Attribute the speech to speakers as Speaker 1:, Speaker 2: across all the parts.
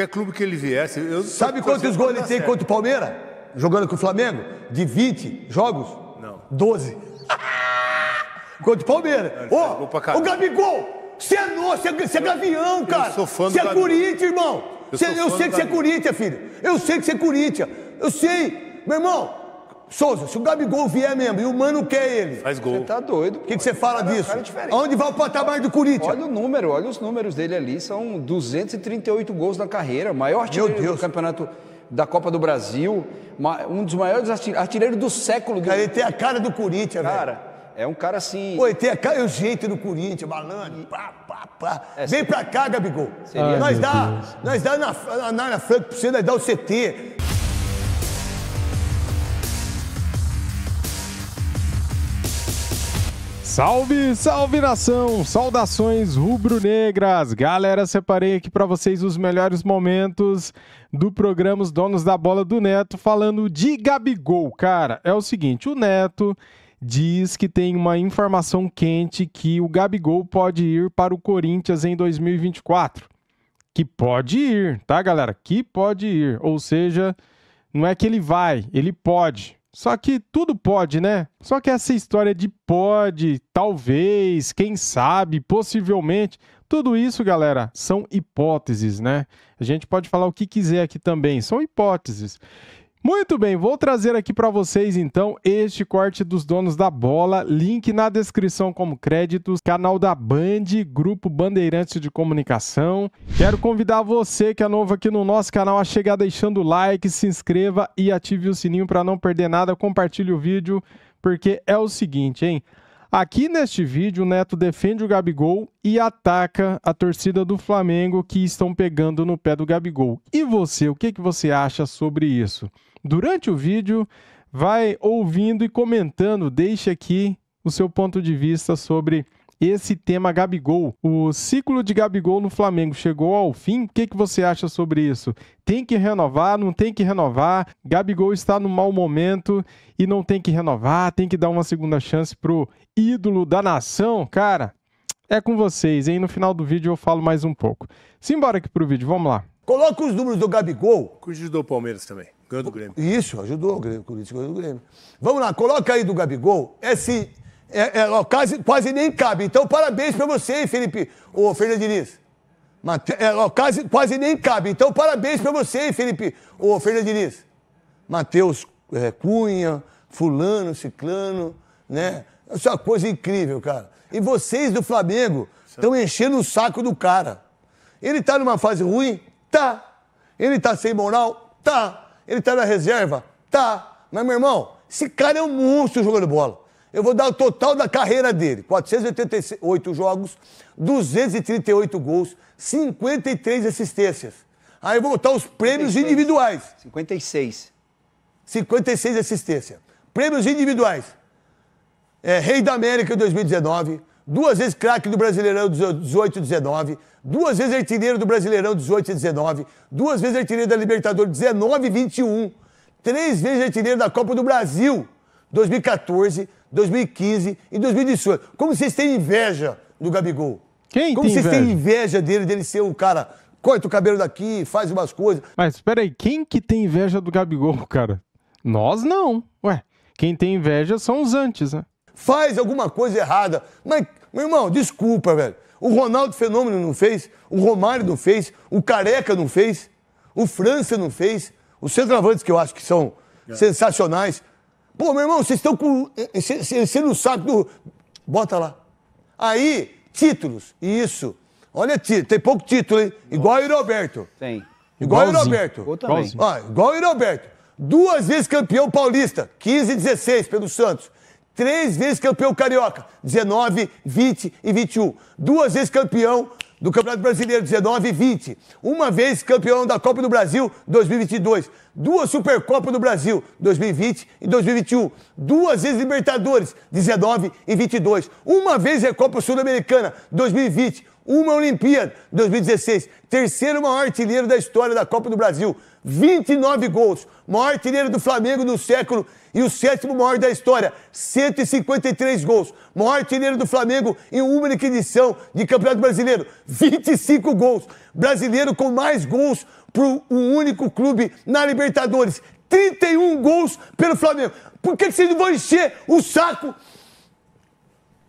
Speaker 1: Qualquer clube que ele viesse. Eu Sabe quantos gols ele tem certo. contra o Palmeiras? Jogando com o Flamengo? De 20 jogos? Não. 12. contra o Palmeiras. Ô, oh, o Gabigol! Você é nosso, você é, é gavião, cara! Eu sou fã Você é Corinthians, irmão! Eu, cê, eu sei que você é Corinthians, filho! Eu sei que você é Corinthians! Eu sei! Meu irmão, Souza, se o Gabigol vier mesmo e o Mano quer ele. Faz gol. Você tá doido. O que, que você fala cara, disso? Cara é Onde vai o patamar do Corinthians? Olha
Speaker 2: o número, olha os números dele ali. São 238 gols na carreira. Maior artilheiro do campeonato da Copa do Brasil. Um dos maiores artilheiros
Speaker 1: do século. Do... ele tem a cara do Corinthians, cara. Velho. É um cara assim. Pô, ele tem a cara e o jeito do Corinthians, malandro. Pá, pá, pá. É, Vem seria... pra cá, Gabigol. Seria... Ai, nós, dá, nós dá na, área Franca pra você, nós dá o CT.
Speaker 3: Salve, salve nação! Saudações rubro-negras! Galera, separei aqui para vocês os melhores momentos do programa Os Donos da Bola do Neto falando de Gabigol. Cara, é o seguinte, o Neto diz que tem uma informação quente que o Gabigol pode ir para o Corinthians em 2024. Que pode ir, tá, galera? Que pode ir. Ou seja, não é que ele vai, ele pode. Só que tudo pode, né? Só que essa história de pode, talvez, quem sabe, possivelmente, tudo isso, galera, são hipóteses, né? A gente pode falar o que quiser aqui também, são hipóteses. Muito bem, vou trazer aqui para vocês então este corte dos donos da bola, link na descrição como créditos, canal da Band, grupo Bandeirantes de Comunicação. Quero convidar você que é novo aqui no nosso canal a chegar deixando o like, se inscreva e ative o sininho para não perder nada, compartilhe o vídeo, porque é o seguinte, hein? Aqui neste vídeo, o Neto defende o Gabigol e ataca a torcida do Flamengo que estão pegando no pé do Gabigol. E você, o que, que você acha sobre isso? durante o vídeo, vai ouvindo e comentando, deixe aqui o seu ponto de vista sobre esse tema Gabigol. O ciclo de Gabigol no Flamengo chegou ao fim. O que, que você acha sobre isso? Tem que renovar, não tem que renovar? Gabigol está no mau momento e não tem que renovar, tem que dar uma segunda chance pro ídolo da nação, cara. É com vocês, hein? No final do vídeo eu falo mais um pouco. Simbora aqui pro vídeo, vamos lá. Coloca os números do Gabigol. o do Palmeiras também. Ganhou do Grêmio. Isso, ajudou o Grêmio, o Corinthians ganhou do Grêmio.
Speaker 1: Vamos lá, coloca aí do Gabigol esse. É, é, ó, quase, quase nem cabe. Então, parabéns para você, Felipe. Ô, Fernando Diniz. Mate, é, ó, quase, quase nem cabe. Então, parabéns para você, Felipe. Ô, Fernando Diniz. Matheus é, Cunha, Fulano, Ciclano, né? Isso é uma coisa incrível, cara. E vocês do Flamengo estão enchendo o saco do cara. Ele tá numa fase ruim? Tá. Ele tá sem moral? Tá. Ele tá na reserva? Tá. Mas, meu irmão, esse cara é um monstro jogando bola. Eu vou dar o total da carreira dele: 488 jogos, 238 gols, 53 assistências. Aí eu vou botar os prêmios 56. individuais. 56. 56 assistências. Prêmios individuais. É, Rei da América em 2019, duas vezes craque do Brasileirão 18 e 19, duas vezes artilheiro do Brasileirão 18 e 19, duas vezes artilheiro da Libertadores 19 e 21, três vezes artilheiro da Copa do Brasil 2014, 2015 e 2018. Como vocês têm inveja do Gabigol? Quem Como vocês inveja? têm inveja dele, dele ser um cara corta o cabelo daqui, faz
Speaker 3: umas coisas. Mas espera aí, quem que tem inveja do Gabigol, cara? Nós não. Ué, quem tem inveja são os antes, né? Faz alguma coisa errada, mas meu irmão,
Speaker 1: desculpa, velho. O Ronaldo Fenômeno não fez, o Romário não fez, o Careca não fez, o França não fez, os centroavantes que eu acho que são é. sensacionais. Pô, meu irmão, vocês estão com. Você eh, eh, não sabe do. Bota lá. Aí, títulos. Isso. Olha, tem pouco título, hein? Nossa. Igual o Roberto. Tem. Igual o Roberto. também. igual o Roberto. Duas vezes campeão paulista, 15 e 16 pelo Santos. Três vezes campeão carioca, 19, 20 e 21. Duas vezes campeão do Campeonato Brasileiro, 19 e 20. Uma vez campeão da Copa do Brasil, 2022. Duas Supercopas do Brasil, 2020 e 2021. Duas vezes Libertadores, 19 e 22. Uma vez Recopa Sul-Americana, 2020. Uma Olimpíada, 2016. Terceiro maior artilheiro da história da Copa do Brasil. 29 gols. Maior artilheiro do Flamengo do século e o sétimo maior da história. 153 gols. Maior artilheiro do Flamengo em uma única edição de Campeonato Brasileiro. 25 gols. Brasileiro com mais gols para um único clube na Libertadores. 31 gols pelo Flamengo. Por que, que vocês não vão encher o saco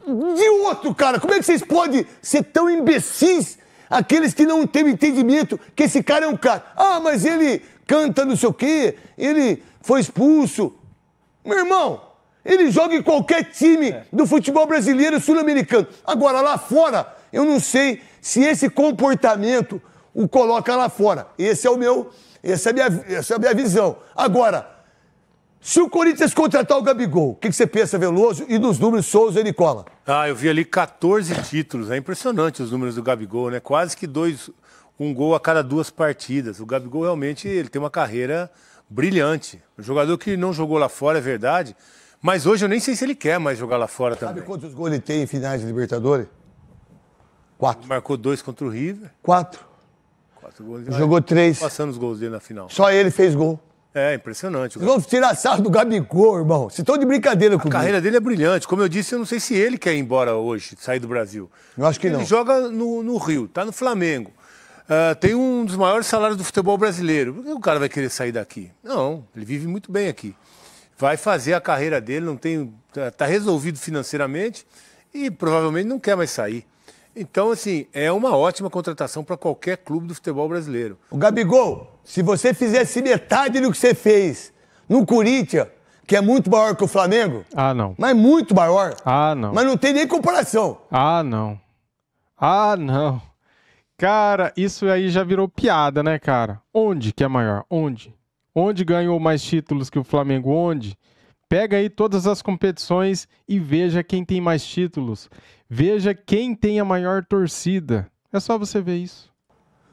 Speaker 1: de outro, cara. Como é que vocês podem ser tão imbecis? Aqueles que não têm entendimento que esse cara é um cara. Ah, mas ele canta não sei o quê, ele foi expulso. Meu irmão, ele joga em qualquer time é. do futebol brasileiro sul-americano. Agora, lá fora, eu não sei se esse comportamento o coloca lá fora. Esse é o meu, essa é a minha, essa é a minha visão. Agora, se o Corinthians contratar o Gabigol, o que, que, você pensa, Veloso? E dos números Souza e Nicola?
Speaker 4: Ah, eu vi ali 14 títulos. É impressionante os números do Gabigol, né? Quase que dois, um gol a cada duas partidas. O Gabigol realmente ele tem uma carreira brilhante. Um jogador que não jogou lá fora, é verdade. Mas hoje eu nem sei se ele quer mais jogar lá fora Sabe também. Sabe
Speaker 1: quantos gols ele tem em finais de Libertadores? Quatro.
Speaker 4: marcou dois contra o
Speaker 1: River. Quatro.
Speaker 4: Quatro gols. Jogou três. Passando os gols dele na final. Só
Speaker 1: ele fez gol. É, impressionante. Vamos tirar sarro do Gabigol, irmão.
Speaker 4: Se estão de brincadeira comigo. A carreira dele é brilhante. Como eu disse, eu não sei se ele quer ir embora hoje, sair do Brasil. Eu acho que ele não. Ele joga no, no Rio, tá no Flamengo. Uh, tem um dos maiores salários do futebol brasileiro. Por que o cara vai querer sair daqui? Não, ele vive muito bem aqui. Vai fazer a carreira dele, não tem. Está tá resolvido financeiramente e provavelmente não quer mais sair. Então, assim, é uma ótima contratação para qualquer clube do futebol brasileiro. O
Speaker 1: Gabigol, se você fizesse metade do que você fez no Corinthians, que é muito maior
Speaker 3: que o Flamengo. Ah, não. Mas muito maior. Ah, não. Mas não tem nem comparação. Ah, não. Ah, não. Cara, isso aí já virou piada, né, cara? Onde que é maior? Onde? Onde ganhou mais títulos que o Flamengo? Onde? Pega aí todas as competições e veja quem tem mais títulos. Veja quem tem a maior torcida. É só você ver isso.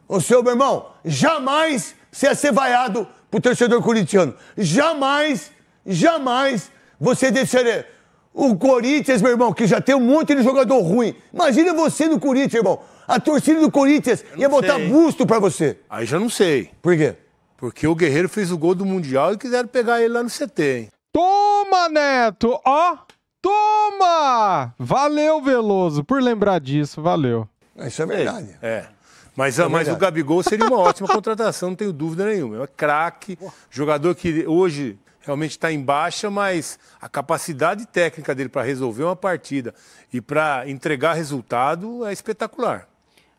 Speaker 3: Ô, seu meu irmão, jamais
Speaker 1: você ia ser vaiado pro torcedor corintiano. Jamais, jamais você deve ser. O Corinthians, meu irmão, que já tem um monte de jogador ruim. Imagina
Speaker 4: você no Corinthians, irmão. A
Speaker 1: torcida do Corinthians ia botar sei. busto para você.
Speaker 4: Aí já não sei. Por quê? Porque o Guerreiro fez o gol do Mundial e quiseram pegar ele lá no CT, hein? Toma,
Speaker 3: Neto! Ó, toma! Valeu, Veloso, por lembrar disso, valeu.
Speaker 4: Isso é verdade. É. é. Mas, ah, é mas o Gabigol
Speaker 3: seria uma ótima contratação,
Speaker 4: não tenho dúvida nenhuma. É craque, jogador que hoje realmente está em baixa, mas a capacidade técnica dele para resolver uma partida e para entregar resultado é espetacular.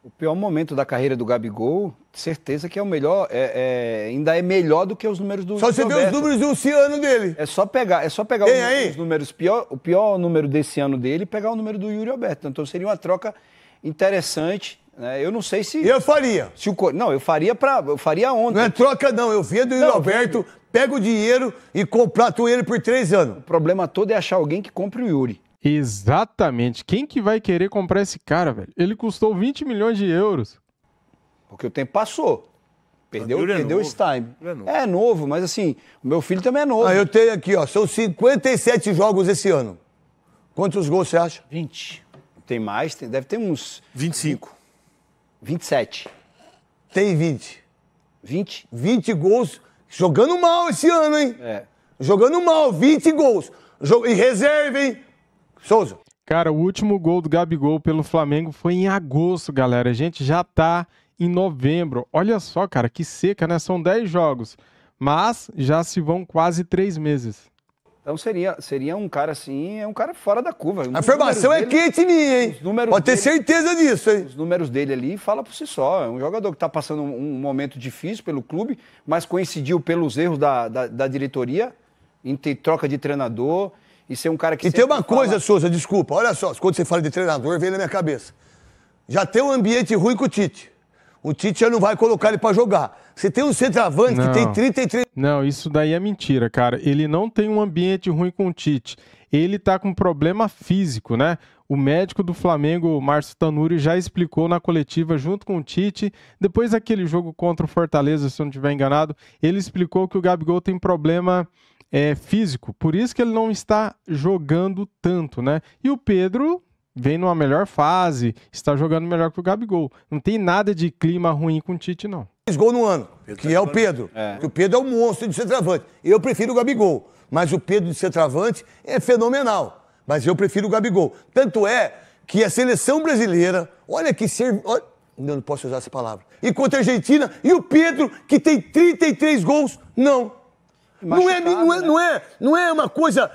Speaker 2: O pior momento da carreira do Gabigol, certeza que é o melhor, é, é, ainda é melhor do que os números do. Só você vê os números
Speaker 1: do Luciano dele. É só pegar, é só
Speaker 2: pegar os, aí? os números pior, o pior número desse ano dele, e pegar o número do Yuri Alberto. Então seria uma troca
Speaker 1: interessante. Né? Eu não sei se. Eu faria.
Speaker 2: Se o, não, eu faria para, eu faria
Speaker 1: ontem. Não é troca não, eu vendo do Yuri Alberto, pego o dinheiro e contrato ele por três anos.
Speaker 3: O problema todo é achar alguém que compre o Yuri. Exatamente. Quem que vai querer comprar esse cara, velho? Ele custou 20 milhões de euros. Porque o tempo passou. Perdeu,
Speaker 1: Andrew é perdeu é novo. time. É novo. é novo. mas assim, o meu filho também é novo. Ah, eu tenho aqui, ó, são 57 jogos esse ano. Quantos gols você acha? 20. Tem mais, tem, deve ter uns. 25. 27. Tem 20. 20? 20 gols. Jogando mal esse ano, hein? É. Jogando mal, 20 gols.
Speaker 3: Jog... E reserva, hein? Souza. Cara, o último gol do Gabigol pelo Flamengo foi em agosto, galera. A gente já tá em novembro. Olha só, cara, que seca, né? São 10 jogos, mas já se vão quase 3 meses. Então
Speaker 2: seria, seria um cara assim, é um cara fora da curva. a formação é
Speaker 3: quente em mim, hein? Pode ter dele,
Speaker 2: certeza disso, hein? Os números dele ali fala por si só. É um jogador que está passando um, um, momento difícil pelo clube, mas coincidiu pelos erros da, da, da diretoria, em troca de
Speaker 1: treinador, e ser um cara que. E tem uma coisa, Souza, desculpa, olha só, quando você fala de treinador, vem na minha cabeça. Já tem um ambiente ruim com o Tite. O Tite já não vai colocar ele para jogar. Você tem um
Speaker 3: centroavante não. que tem 33. Não, isso daí é mentira, cara. Ele não tem um ambiente ruim com o Tite. Ele tá com problema físico, né? O médico do Flamengo, Márcio Tanuri, já explicou na coletiva junto com o Tite, depois daquele jogo contra o Fortaleza, se eu não estiver enganado, ele explicou que o Gabigol tem problema é, físico. Por isso que ele não está jogando tanto, né? E o Pedro vem numa melhor fase, está jogando melhor que o Gabigol. Não tem nada de clima ruim com o Tite, não. Gol no ano,
Speaker 1: que é o tá Pedro. É. O Pedro é um monstro de centroavante. Eu prefiro o Gabigol, mas o Pedro de centroavante é fenomenal. Mas eu prefiro o Gabigol. Tanto é que a seleção brasileira, olha que ser, olha, não, não posso usar essa palavra. E contra a Argentina, e o Pedro, que tem 33 gols, não. Não é, não, é, né? não, é, não é uma coisa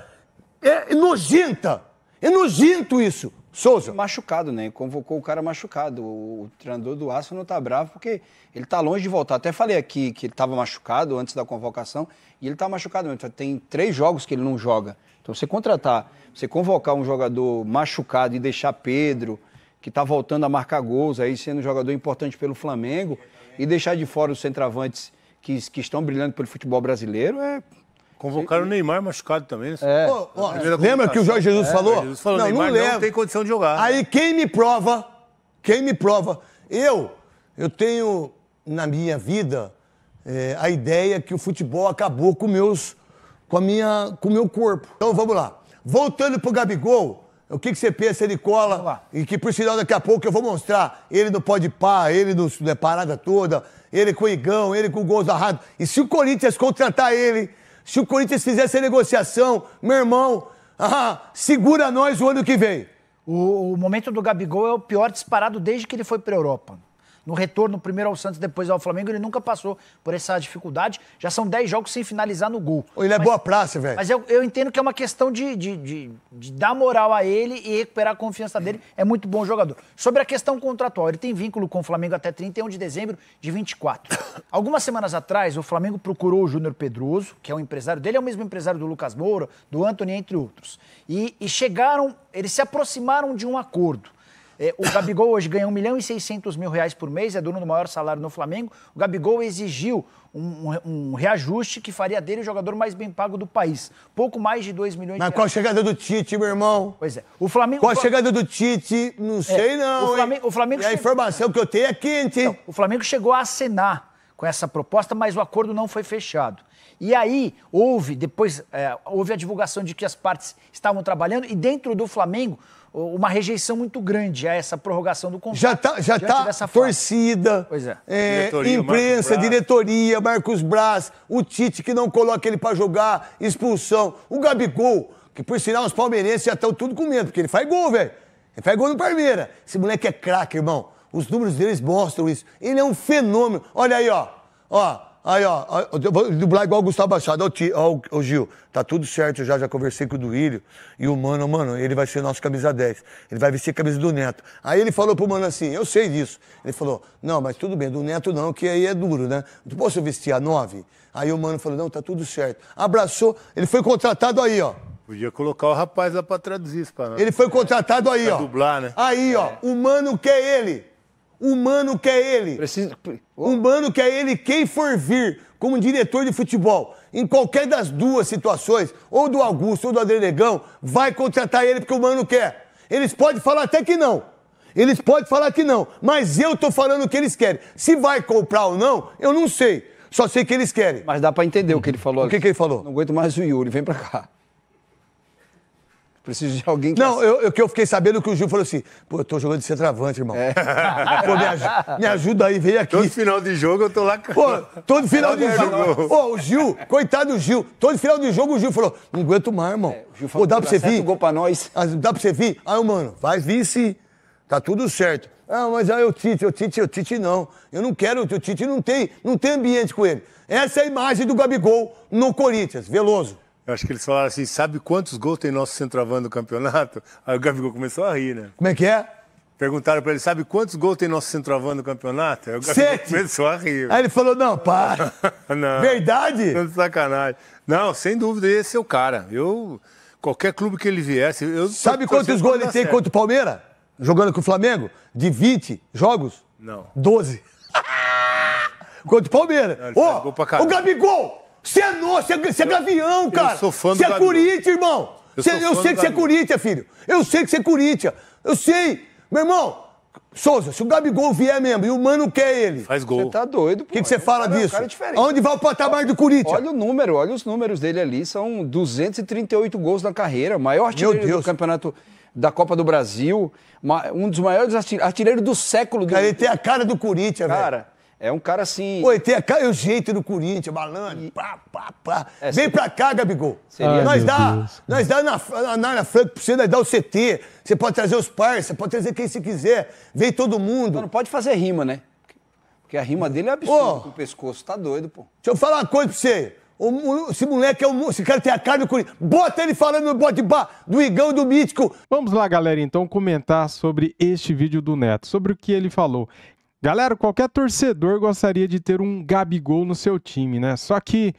Speaker 1: é, é, nojenta. É nojento isso. Souza. Machucado, né?
Speaker 2: Convocou o cara machucado. O, treinador do Aço não tá bravo porque ele tá longe de voltar. Até falei aqui que ele tava machucado antes da convocação e ele tá machucado mesmo. Tem três jogos que ele não joga. Então você contratar, você convocar um jogador machucado e deixar Pedro, que tá voltando a marcar gols aí, sendo um jogador importante pelo Flamengo, e deixar de fora os centroavantes que, que estão brilhando pelo futebol brasileiro é Convocaram o Neymar
Speaker 4: machucado também. Né?
Speaker 1: É. lembra que o Jorge Jesus é. falou? Jesus falou, não, Neymar não, não tem condição de jogar. Aí quem me prova, quem me prova, eu, eu tenho na minha vida é, a ideia que o futebol acabou com meus, com a minha, com o meu corpo. Então vamos lá. Voltando pro Gabigol, o que, que você pensa? Ele cola. E que, por sinal, daqui a pouco eu vou mostrar. Ele não pode par, ele não é parada toda, ele com o Igão, ele com o Gols errado. E se o Corinthians contratar ele, se o Corinthians fizer essa negociação, meu
Speaker 5: irmão, ah, segura nós o ano que vem. O, o momento do Gabigol é o pior disparado desde que ele foi para a Europa no retorno, primeiro ao Santos, depois ao Flamengo, ele nunca passou por essa dificuldade. Já são 10 jogos sem finalizar no gol. Ele é mas, é boa praça, velho. Mas eu, eu entendo que é uma questão de, de, de, de, dar moral a ele e recuperar a confiança dele. É muito bom jogador. Sobre a questão contratual, ele tem vínculo com o Flamengo até 31 de dezembro de 24. Algumas semanas atrás, o Flamengo procurou o Júnior Pedroso, que é um empresário dele, é o mesmo empresário do Lucas Moura, do Anthony, entre outros. E, e chegaram, eles se aproximaram de um acordo. É, o Gabigol hoje ganha 1 milhão e 600 mil reais por mês, é dono do maior salário no Flamengo. O Gabigol exigiu um, um, reajuste que faria dele o jogador mais bem pago do país. Pouco mais de 2 milhões Mas de reais. Mas qual a chegada
Speaker 1: do Tite, meu irmão? Pois é. O Flamengo, qual a chegada do Tite? Não é, sei, não.
Speaker 5: O Flamengo, o Flamengo e a informação que eu tenho é quente, Então, o Flamengo chegou a acenar com essa proposta, mas o acordo não foi fechado. E aí houve, depois, é, houve a divulgação de que as partes estavam trabalhando e dentro do Flamengo uma rejeição muito grande a essa prorrogação do contrato. Já está já tá
Speaker 1: torcida,
Speaker 5: é. É, diretoria, imprensa,
Speaker 1: Marcos diretoria, Marcos Braz, o Tite que não coloca ele para jogar, expulsão. O Gabigol, que por sinal os palmeirenses já estão tudo com medo, porque ele faz gol, velho. Ele faz gol no Palmeiras. Esse moleque é craque, irmão. Os números deles mostram isso. Ele é um fenômeno. Olha aí, ó. Ó, Aí, ó, eu vou dublar igual o Gustavo Baixado. Ó, ó, ó, Gil, tá tudo certo já, já conversei com o Duílio. E o Mano, mano, ele vai ser nosso camisa 10. Ele vai vestir a camisa do Neto. Aí ele falou pro Mano assim, eu sei disso. Ele falou, não, mas tudo bem, do Neto não, que aí é duro, né? Não posso vestir a 9? Aí o Mano falou, não, tá tudo certo. Abraçou, ele foi contratado aí, ó.
Speaker 4: Podia colocar o rapaz lá pra traduzir isso pra nós. Ele foi
Speaker 1: contratado aí, pra ó. dublar, né? Aí, ó, o Mano quer ele. Humano que é ele. Precisa... Oh. Humano é ele quem for vir como diretor de futebol. Em qualquer das duas situações, ou do Augusto ou do Adrenegão, vai contratar ele porque o Humano quer. É. Eles podem falar até que não. Eles podem falar que não, mas eu tô falando o que eles querem. Se vai comprar ou não, eu não sei. Só sei que eles querem. Mas dá para entender o que ele falou. O que, que ele falou? Não aguento mais o Yuri, vem para cá. Preciso de alguém que. Não, eu, eu, que eu fiquei sabendo que o Gil falou assim: pô, eu tô jogando de centroavante, irmão. É. Pô, me, aj me, ajuda aí, vem aqui. Todo final de jogo eu tô lá. Pô, todo final de é jogo. Pô, o Gil, coitado do Gil, todo final de jogo o Gil falou: não aguento mais, irmão. É, o Gil falou, pô, dá pra você vir? gol pra nós. Dá pra você vir? Aí, ah, mano, vai vir sim. Tá tudo certo. Ah, mas aí ah, o Tite, o Tite, o Tite não. Eu não quero, o Tite não tem, não tem ambiente
Speaker 4: com ele. Essa é a imagem do Gabigol no Corinthians, Veloso. Eu acho que eles falaram assim: sabe quantos gols tem nosso centroavante no campeonato? Aí o Gabigol começou a rir, né? Como é que é? Perguntaram para ele, sabe quantos gols tem nosso centroavante no campeonato? Aí o Gabigol Sete. começou a rir. Aí ele falou, não, para. não. Verdade? Não, sacanagem. Não, sem dúvida, esse é o cara. Eu, qualquer clube que ele viesse... Eu sabe quantos gols ele tem certo. contra o
Speaker 1: Palmeiras? Jogando com o Flamengo? De 20 jogos? Não. 12. contra o Palmeiras. Ô, oh, o Gabigol! Você é nosso, é você é gavião, cara. Eu sou fã do Você é Curitiba, irmão. Eu, eu sei que você é Curitiba, filho. Eu sei que você é Curitiba. Eu sei. Meu irmão, Souza, se o Gabigol vier mesmo e o Mano quer ele. Faz gol. Você tá doido, pô. O que, que você fala cara, é disso? É Onde vai o patamar do
Speaker 2: Curitiba? Olha o número, olha os números dele ali. São 238 gols na carreira. Maior artilheiro do campeonato da Copa do Brasil. Um dos maiores
Speaker 1: artilheiros do século. Do... ele tem a cara do Curitiba, velho. Cara, é um cara assim. Pô, tem a cara o jeito do Corinthians, malandro. E... Pá, pá, pá. É, Vem seria... pra cá, Gabigol. Seria... nós, dá, nós dá na, na, Franca pra você, nós dá o CT. Você pode trazer os parceiros, você pode trazer quem você quiser. Vem todo mundo. Então não pode fazer rima, né? Porque a rima dele é absurda com o pescoço. Tá doido, pô. Deixa eu falar uma coisa pra você. O, esse moleque é um. Esse cara tem a cara do Corinthians. Bota ele falando
Speaker 3: no bote do Igão do Mítico. Vamos lá, galera, então, comentar sobre este vídeo do Neto, sobre o que ele falou. Galera, qualquer torcedor gostaria de ter um Gabigol no seu time, né? Só que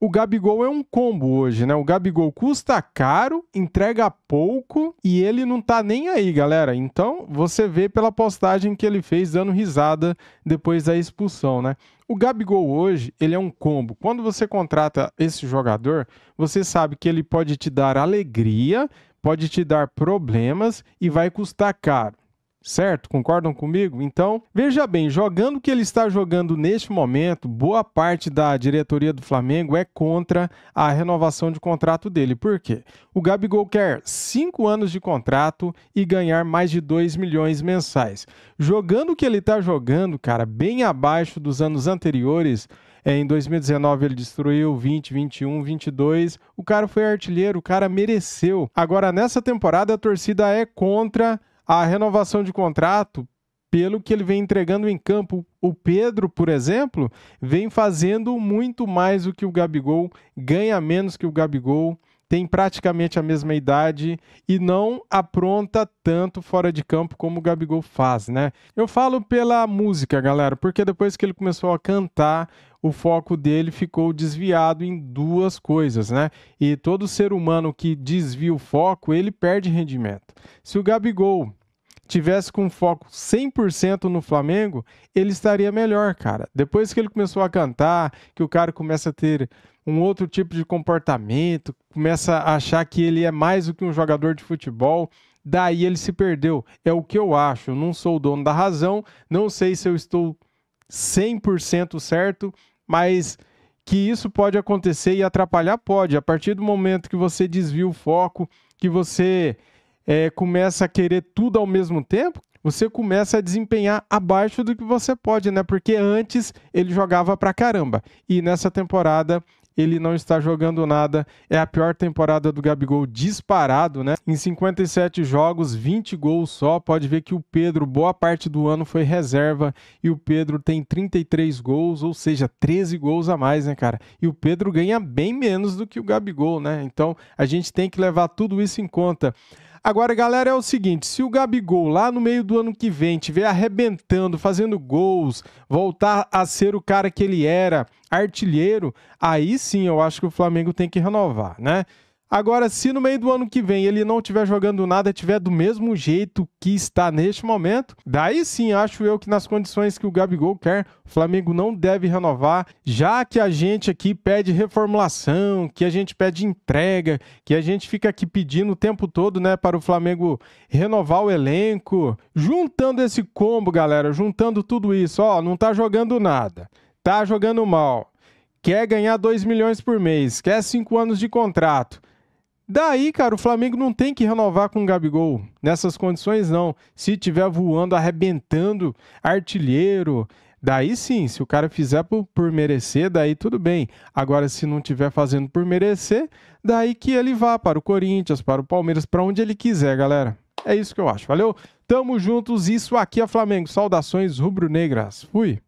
Speaker 3: o Gabigol é um combo hoje, né? O Gabigol custa caro, entrega pouco e ele não tá nem aí, galera. Então, você vê pela postagem que ele fez dando risada depois da expulsão, né? O Gabigol hoje, ele é um combo. Quando você contrata esse jogador, você sabe que ele pode te dar alegria, pode te dar problemas e vai custar caro certo? Concordam comigo? Então, veja bem, jogando o que ele está jogando neste momento, boa parte da diretoria do Flamengo é contra a renovação de contrato dele. Por quê? O Gabigol quer cinco anos de contrato e ganhar mais de 2 milhões mensais. Jogando o que ele está jogando, cara, bem abaixo dos anos anteriores, é, em 2019 ele destruiu 20, 21, 22. O cara foi artilheiro, o cara mereceu. Agora nessa temporada a torcida é contra a renovação de contrato pelo que ele vem entregando em campo. O Pedro, por exemplo, vem fazendo muito mais do que o Gabigol, ganha menos que o Gabigol, tem praticamente a mesma idade e não apronta tanto fora de campo como o Gabigol faz, né? Eu falo pela música, galera, porque depois que ele começou a cantar, o foco dele ficou desviado em duas coisas, né? E todo ser humano que desvia o foco, ele perde rendimento. Se o Gabigol tivesse com foco 100% no Flamengo, ele estaria melhor, cara. Depois que ele começou a cantar, que o cara começa a ter um outro tipo de comportamento, começa a achar que ele é mais do que um jogador de futebol, daí ele se perdeu. É o que eu acho. não sou o dono da razão, não sei se eu estou 100% certo, mas que isso pode acontecer e atrapalhar pode. A partir do momento que você desvia o foco, que você é, começa a querer tudo ao mesmo tempo, você começa a desempenhar abaixo do que você pode, né? Porque antes ele jogava pra caramba e nessa temporada ele não está jogando nada. É a pior temporada do Gabigol disparado, né? Em 57 jogos, 20 gols só. Pode ver que o Pedro, boa parte do ano, foi reserva. E o Pedro tem 33 gols, ou seja, 13 gols a mais, né, cara? E o Pedro ganha bem menos do que o Gabigol, né? Então a gente tem que levar tudo isso em conta. Agora, galera, é o seguinte: se o Gabigol lá no meio do ano que vem tiver arrebentando, fazendo gols, voltar a ser o cara que ele era, artilheiro, aí sim eu acho que o Flamengo tem que renovar, né? Agora, se no meio do ano que vem ele não estiver jogando nada, estiver do mesmo jeito que está neste momento, daí sim acho eu que nas condições que o Gabigol quer, o Flamengo não deve renovar, já que a gente aqui pede reformulação, que a gente pede entrega, que a gente fica aqui pedindo o tempo todo, né, para o Flamengo renovar o elenco. Juntando esse combo, galera, juntando tudo isso, ó, não tá jogando nada, tá jogando mal. Quer ganhar 2 milhões por mês, quer 5 anos de contrato Daí, cara, o Flamengo não tem que renovar com o Gabigol. Nessas condições, não. Se tiver voando, arrebentando, artilheiro, daí sim, se o cara fizer por, por merecer, daí tudo bem. Agora, se não tiver fazendo por merecer, daí que ele vá para o Corinthians, para o Palmeiras, para onde ele quiser, galera. É isso que eu acho. Valeu? Tamo juntos. Isso aqui é Flamengo. Saudações rubro-negras. Fui.